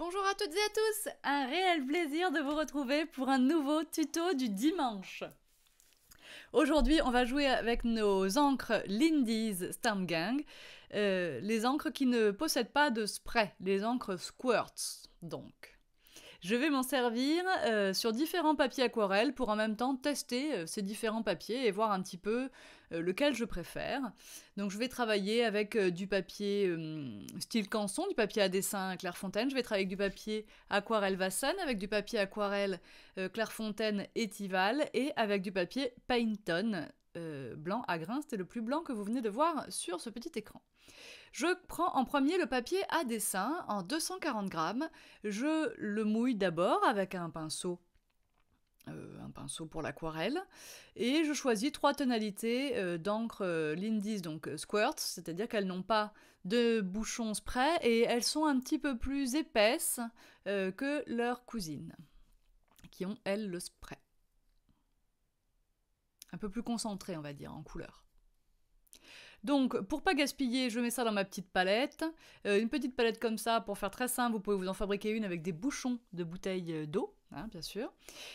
Bonjour à toutes et à tous Un réel plaisir de vous retrouver pour un nouveau tuto du dimanche Aujourd'hui, on va jouer avec nos encres Lindy's Stamp Gang, euh, les encres qui ne possèdent pas de spray, les encres squirts donc. Je vais m'en servir euh, sur différents papiers aquarelles pour en même temps tester euh, ces différents papiers et voir un petit peu euh, lequel je préfère. Donc je vais travailler avec euh, du papier euh, style canson, du papier à dessin Clairefontaine, je vais travailler avec du papier aquarelle Vassane, avec du papier aquarelle Clairefontaine Etival, et avec du papier Painton blanc à grains, c'était le plus blanc que vous venez de voir sur ce petit écran. Je prends en premier le papier à dessin en 240 grammes, je le mouille d'abord avec un pinceau euh, un pinceau pour l'aquarelle, et je choisis trois tonalités euh, d'encre euh, Lindis, donc squirt, c'est-à-dire qu'elles n'ont pas de bouchons spray et elles sont un petit peu plus épaisses que leurs cousines, qui ont elles le spray. Un peu plus concentré, on va dire, en couleur. Donc, pour pas gaspiller, je mets ça dans ma petite palette. une petite palette comme ça, pour faire très simple, vous pouvez vous en fabriquer une avec des bouchons de bouteilles d'eau Hein, bien sûr.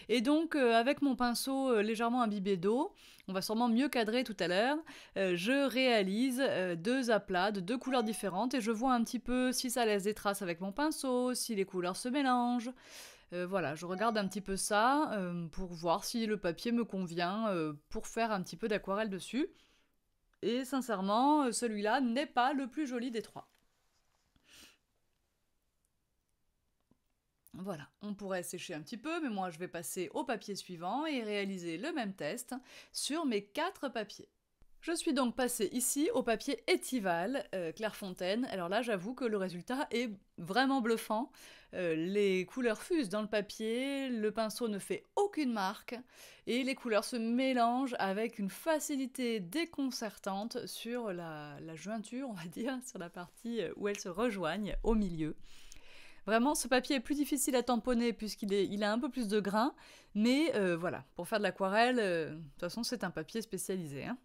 Et donc, euh, avec mon pinceau euh, légèrement imbibé d'eau, on va sûrement mieux cadrer tout à l'heure, euh, je réalise deux aplats de deux couleurs différentes et je vois un petit peu si ça laisse des traces avec mon pinceau, si les couleurs se mélangent. voilà, je regarde un petit peu ça pour voir si le papier me convient pour faire un petit peu d'aquarelle dessus. Et sincèrement, celui-là n'est pas le plus joli des trois. Voilà, on pourrait sécher un petit peu, mais moi je vais passer au papier suivant et réaliser le même test sur mes quatre papiers. Je suis donc passée ici au papier étival, euh, Clairefontaine. Alors là, j'avoue que le résultat est vraiment bluffant. Euh, les couleurs fusent dans le papier, le pinceau ne fait aucune marque, et les couleurs se mélangent avec une facilité déconcertante sur la jointure, on va dire, sur la partie où elles se rejoignent au milieu. Vraiment, ce papier est plus difficile à tamponner puisqu'il a un peu plus de grains. mais euh, voilà, pour faire de l'aquarelle, euh, de toute façon, c'est un papier spécialisé. Hein.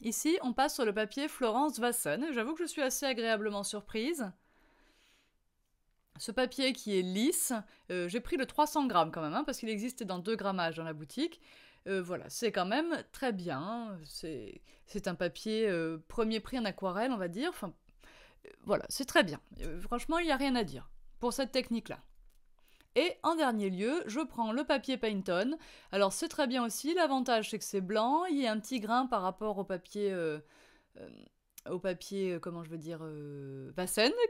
Ici, on passe sur le papier Florence Vasson. J'avoue que je suis assez agréablement surprise. Ce papier qui est lisse, euh, j'ai pris le 300 grammes quand même, hein, parce qu'il existe dans deux grammages dans la boutique. voilà, c'est quand même très bien. Hein. C'est un papier premier prix en aquarelle, on va dire. Enfin, voilà, c'est très bien. franchement, il n'y a rien à dire pour cette technique-là. Et en dernier lieu, je prends le papier Painton. Alors c'est très bien aussi, l'avantage c'est que c'est blanc, il y a un petit grain par rapport au papier... Euh, euh, au papier, euh, comment je veux dire, euh,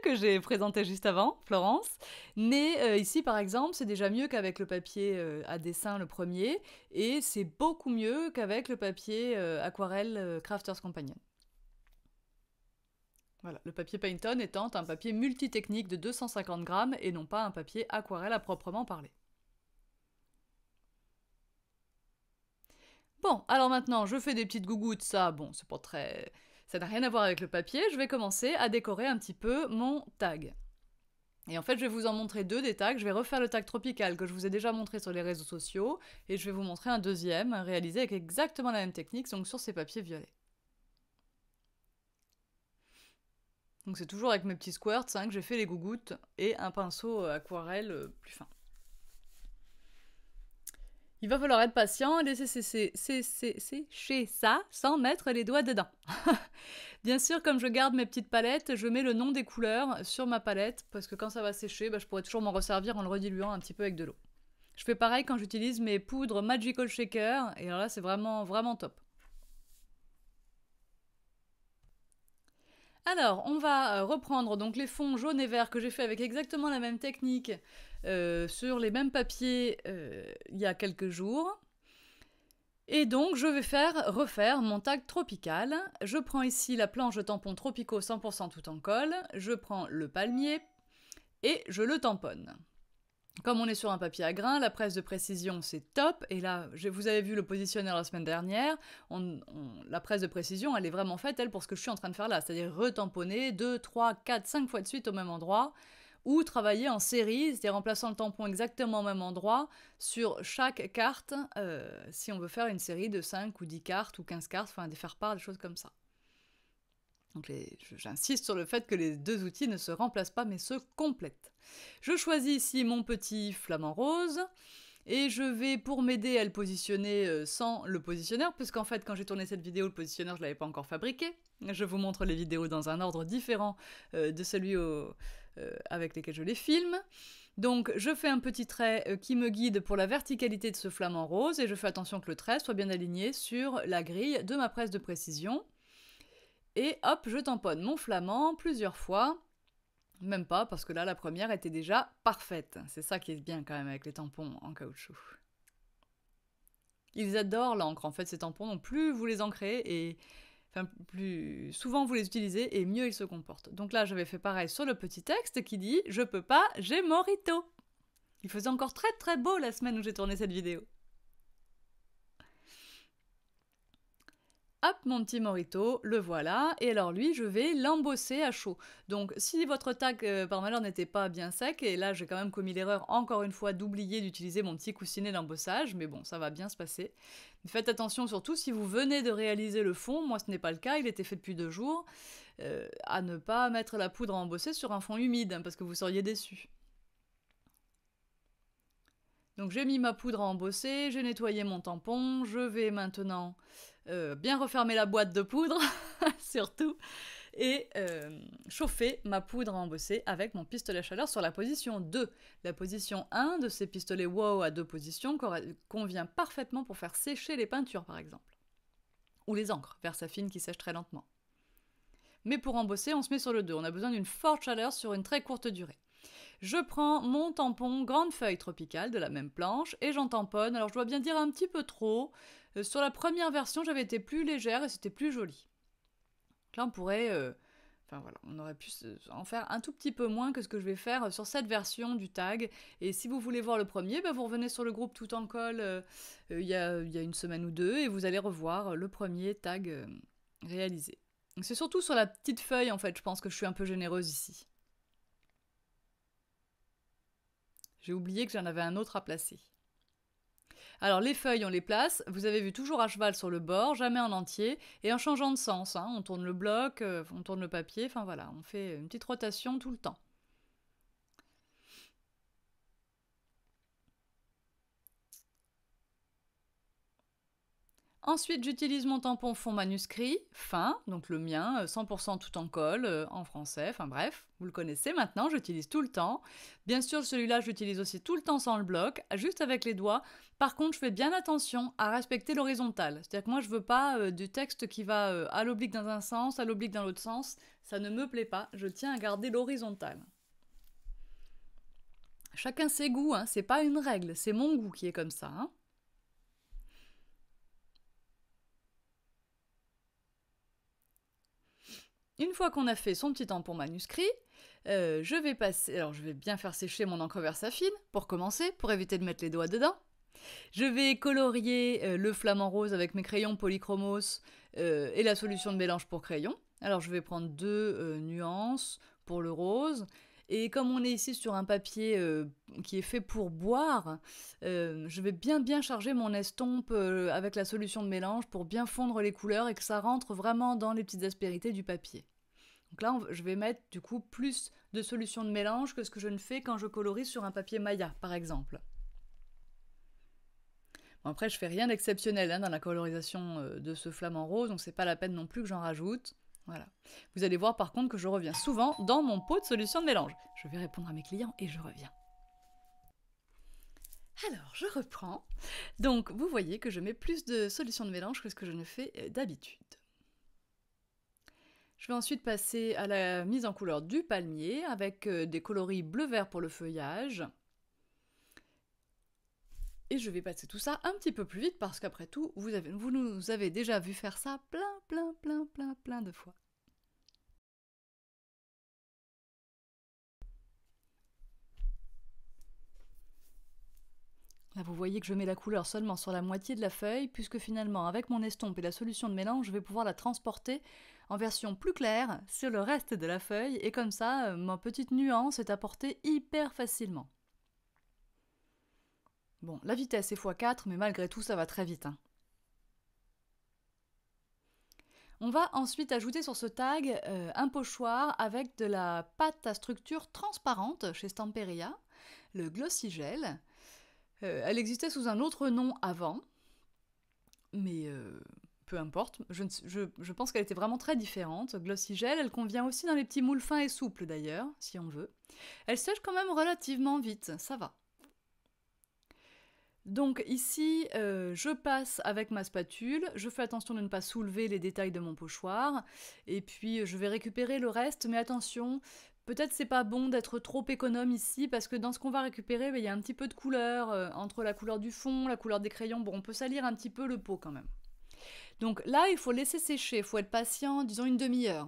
que j'ai présenté juste avant, Florence. Mais ici, par exemple, c'est déjà mieux qu'avec le papier à dessin, le premier, et c'est beaucoup mieux qu'avec le papier aquarelle Crafters Companion. Voilà, le papier Painton étant un papier multitechnique de 250 grammes et non pas un papier aquarelle à proprement parler. Bon, alors maintenant, je fais des petites gougouttes, ça, bon, c'est pas très... Ça n'a rien à voir avec le papier, je vais commencer à décorer un petit peu mon tag. Et en fait, je vais vous en montrer deux des tags. Je vais refaire le tag tropical que je vous ai déjà montré sur les réseaux sociaux, et je vais vous montrer un deuxième réalisé avec exactement la même technique, donc sur ces papiers violets. Donc c'est toujours avec mes petits squirts hein, que j'ai fait les gougouttes et un pinceau euh, aquarelle euh, plus fin. Il va falloir être patient et laisser sécher ça sans mettre les doigts dedans. Bien sûr, comme je garde mes petites palettes, je mets le nom des couleurs sur ma palette parce que quand ça va sécher, bah, je pourrais toujours m'en resservir en le rediluant un petit peu avec de l'eau. Je fais pareil quand j'utilise mes poudres Magical Shaker et alors là c'est vraiment vraiment top. Alors, on va euh, reprendre donc les fonds jaunes et verts que j'ai fait avec exactement la même technique euh, sur les mêmes papiers euh, il y a quelques jours. Et donc, je vais faire refaire mon tag tropical. Je prends ici la planche de tampon tropicaux 100% tout en colle, je prends le palmier et je le tamponne comme on est sur un papier à grain, la presse de précision c'est top, et là, vous avez vu le positionnaire la semaine dernière, la presse de précision elle est vraiment faite, elle, pour ce que je suis en train de faire là, c'est-à-dire retamponner 2, 3, 4, 5 fois de suite au même endroit, ou travailler en série, c'est-à-dire en le tampon exactement au même endroit sur chaque carte, euh, si on veut faire une série de 5 ou 10 cartes ou 15 cartes, enfin des faire-part, des choses comme ça. Donc j'insiste sur le fait que les deux outils ne se remplacent pas mais se complètent. Je choisis ici mon petit flamant rose et je vais pour m'aider à le positionner euh, sans le positionneur puisqu'en fait quand j'ai tourné cette vidéo le positionneur je l'avais pas encore fabriqué. Je vous montre les vidéos dans un ordre différent euh, de celui euh, avec lesquels je les filme. Donc je fais un petit trait qui me guide pour la verticalité de ce flamant rose et je fais attention que le trait soit bien aligné sur la grille de ma presse de précision et hop, je tamponne mon flamand plusieurs fois. Même pas, parce que là, la première était déjà parfaite. C'est ça qui est bien quand même avec les tampons en caoutchouc. Ils adorent l'encre, en fait, ces tampons. plus vous les ancrez et... Enfin, plus souvent vous les utilisez et mieux ils se comportent. Donc là, j'avais fait pareil sur le petit texte qui dit « Je peux pas, j'ai morito ». Il faisait encore très très beau la semaine où j'ai tourné cette vidéo. mon petit morito, le voilà, et alors lui, je vais l'embosser à chaud. Donc si votre tac euh, par malheur n'était pas bien sec, et là j'ai quand même commis l'erreur encore une fois d'oublier d'utiliser mon petit coussinet d'embossage, mais bon, ça va bien se passer. Faites attention surtout si vous venez de réaliser le fond, moi ce n'est pas le cas, il était fait depuis deux jours, euh, à ne pas mettre la poudre à embosser sur un fond humide, hein, parce que vous seriez déçus. Donc j'ai mis ma poudre à embosser, j'ai nettoyé mon tampon, je vais maintenant euh, bien refermer la boîte de poudre, surtout, et euh, chauffer ma poudre à embosser avec mon pistolet à chaleur sur la position 2. La position 1 de ces pistolets wow à deux positions convient parfaitement pour faire sécher les peintures par exemple, ou les encres, fine qui sèche très lentement. Mais pour embosser, on se met sur le 2, on a besoin d'une forte chaleur sur une très courte durée. Je prends mon tampon grande feuille tropicale de la même planche et j'en tamponne. Alors je dois bien dire un petit peu trop. Euh, sur la première version, j'avais été plus légère et c'était plus joli. là, on pourrait. Euh, enfin voilà, on aurait pu en faire un tout petit peu moins que ce que je vais faire euh, sur cette version du tag. Et si vous voulez voir le premier, ben, vous revenez sur le groupe tout en colle il y, a, une semaine ou deux et vous allez revoir le premier tag réalisé. C'est surtout sur la petite feuille en fait, je pense que je suis un peu généreuse ici. J'ai oublié que j'en avais un autre à placer. Alors les feuilles, on les place, vous avez vu toujours à cheval sur le bord, jamais en entier, et en changeant de sens. Hein, on tourne le bloc, euh, on tourne le papier, enfin voilà, on fait une petite rotation tout le temps. Ensuite, j'utilise mon tampon fond manuscrit, fin, donc le mien, 100% euh, tout en colle, euh, en français, enfin bref, vous le connaissez maintenant, j'utilise tout le temps. Bien sûr, celui-là, j'utilise aussi tout le temps sans le bloc, juste avec les doigts. Par contre, je fais bien attention à respecter l'horizontale. C'est-à-dire que moi, je ne veux pas euh, du texte qui va à l'oblique dans un sens, à l'oblique dans l'autre sens. Ça ne me plaît pas. Je tiens à garder l'horizontale. Chacun ses goûts, hein. c'est pas une règle, c'est mon goût qui est comme ça. Hein. Une fois qu'on a fait son petit tampon manuscrit, euh, je vais passer. Alors, je vais bien faire sécher mon encre Versafine, pour commencer, pour éviter de mettre les doigts dedans. Je vais colorier euh, le flamant rose avec mes crayons polychromos euh, et la solution de mélange pour crayon. Alors, je vais prendre deux nuances pour le rose et comme on est ici sur un papier euh, qui est fait pour boire, euh, je vais bien bien charger mon estompe euh, avec la solution de mélange pour bien fondre les couleurs et que ça rentre vraiment dans les petites aspérités du papier. Donc là, je vais mettre du coup plus de solution de mélange que ce que je ne fais quand je colorise sur un papier Maya, par exemple. Bon, après, je fais rien d'exceptionnel hein, dans la colorisation de ce flamant rose, donc c'est pas la peine non plus que j'en rajoute. Vous allez voir par contre que je reviens souvent dans mon pot de solution de mélange. Je vais répondre à mes clients et je reviens. Alors, je reprends. Donc, vous voyez que je mets plus de solutions de mélange que ce que je ne fais euh, d'habitude. Je vais ensuite passer à la mise en couleur du palmier avec euh, des coloris bleu-vert pour le feuillage, et je vais passer tout ça un petit peu plus vite parce qu'après tout, vous, nous avez déjà vu faire ça plein, plein, plein, plein, plein de fois. Là, vous voyez que je mets la couleur seulement sur la moitié de la feuille, puisque finalement, avec mon estompe et la solution de mélange, je vais pouvoir la transporter en version plus claire sur le reste de la feuille, et comme ça, euh, ma petite nuance est apportée hyper facilement. Bon, la vitesse est x4, mais malgré tout, ça va très vite. Hein. On va ensuite ajouter sur ce tag euh, un pochoir avec de la pâte à structure transparente chez Stamperia, le Glossigel. Euh, elle existait sous un autre nom avant, mais euh, peu importe, je, je pense qu'elle était vraiment très différente. Glossigel, elle convient aussi dans les petits moules fins et souples d'ailleurs, si on veut. Elle sèche quand même relativement vite, ça va. Donc ici, euh, je passe avec ma spatule, je fais attention de ne pas soulever les détails de mon pochoir, et puis euh, je vais récupérer le reste, mais attention, peut-être c'est pas bon d'être trop économe ici, parce que dans ce qu'on va récupérer, ben, il y a un petit peu de couleur, euh, entre la couleur du fond, la couleur des crayons, bon, on peut salir un petit peu le pot quand même. Donc là, il faut laisser sécher, il faut être patient, disons une demi-heure.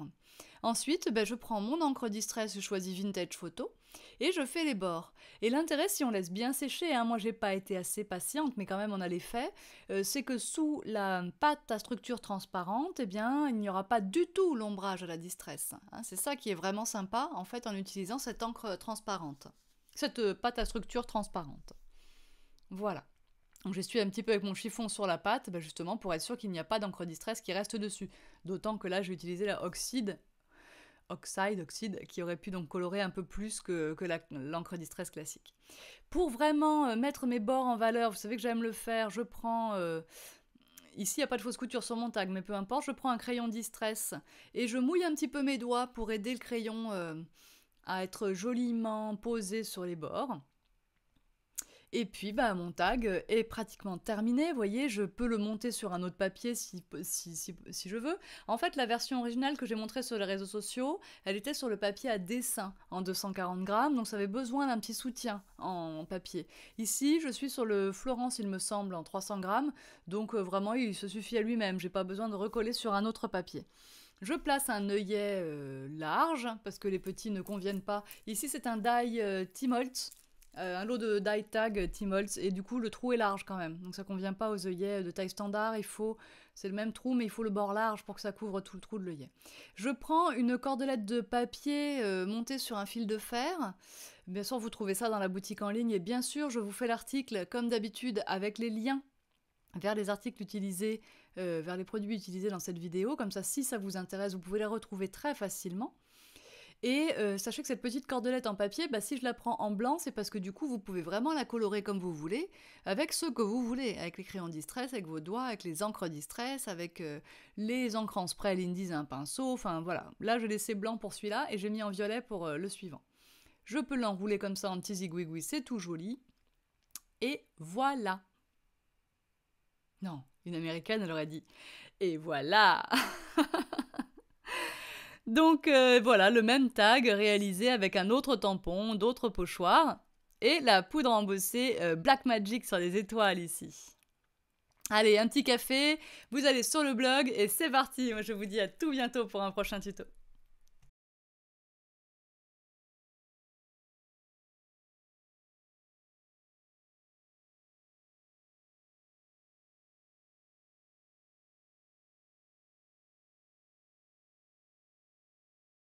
Ensuite, ben, je prends mon encre distress, je choisis Vintage Photo, et je fais les bords. Et l'intérêt, si on laisse bien sécher, hein, moi j'ai pas été assez patiente, mais quand même on a les faits, euh, c'est que sous la pâte à structure transparente, eh bien il n'y aura pas du tout l'ombrage à la distress. Hein. c'est ça qui est vraiment sympa en fait en utilisant cette encre transparente, cette euh, pâte à structure transparente. Voilà. Donc j'essuie un petit peu avec mon chiffon sur la pâte, ben, justement pour être sûr qu'il n'y a pas d'encre distress qui reste dessus. D'autant que là, j'ai utilisé la oxyde oxide, oxyde, qui aurait pu donc colorer un peu plus que, que l'encre distress classique. Pour vraiment euh, mettre mes bords en valeur, vous savez que j'aime le faire, je prends... Euh, ici, il n'y a pas de fausse couture sur mon tag, mais peu importe, je prends un crayon distress et je mouille un petit peu mes doigts pour aider le crayon euh, à être joliment posé sur les bords. Et puis bah mon tag est pratiquement terminé, vous voyez, je peux le monter sur un autre papier si, je veux. En fait la version originale que j'ai montrée sur les réseaux sociaux, elle était sur le papier à dessin en 240 grammes, donc ça avait besoin d'un petit soutien en papier. Ici je suis sur le Florence il me semble en 300 grammes, donc euh, vraiment il se suffit à lui-même, j'ai pas besoin de recoller sur un autre papier. Je place un œillet euh, large parce que les petits ne conviennent pas. Ici, c'est un die euh, Timolt euh, un lot de die tag Holtz et du coup le trou est large quand même. Donc ça convient pas aux œillets de taille standard, il faut, c'est le même trou, mais il faut le bord large pour que ça couvre tout le trou de l'œillet. Je prends une cordelette de papier euh, montée sur un fil de fer. Bien sûr, vous trouvez ça dans la boutique en ligne, et bien sûr, je vous fais l'article, comme d'habitude, avec les liens vers les articles utilisés, euh, vers les produits utilisés dans cette vidéo. Comme ça, si ça vous intéresse, vous pouvez les retrouver très facilement. Et euh, sachez que cette petite cordelette en papier, bah, si je la prends en blanc, c'est parce que du coup, vous pouvez vraiment la colorer comme vous voulez, avec ce que vous voulez, avec les crayons distress, avec vos doigts, avec les encres distress, avec euh, les encres en spray, l'indies un pinceau, enfin voilà. Là, je laissé blanc pour celui-là et j'ai mis en violet pour euh, le suivant. Je peux l'enrouler comme ça en petit zigouigoui, c'est tout joli. Et voilà. Non, une américaine, elle aurait dit. Et voilà Donc euh, voilà, le même tag réalisé avec un autre tampon, d'autres pochoirs et la poudre embossée euh, Black Magic sur les étoiles ici. Allez, un petit café, vous allez sur le blog et c'est parti. Moi, je vous dis à tout bientôt pour un prochain tuto.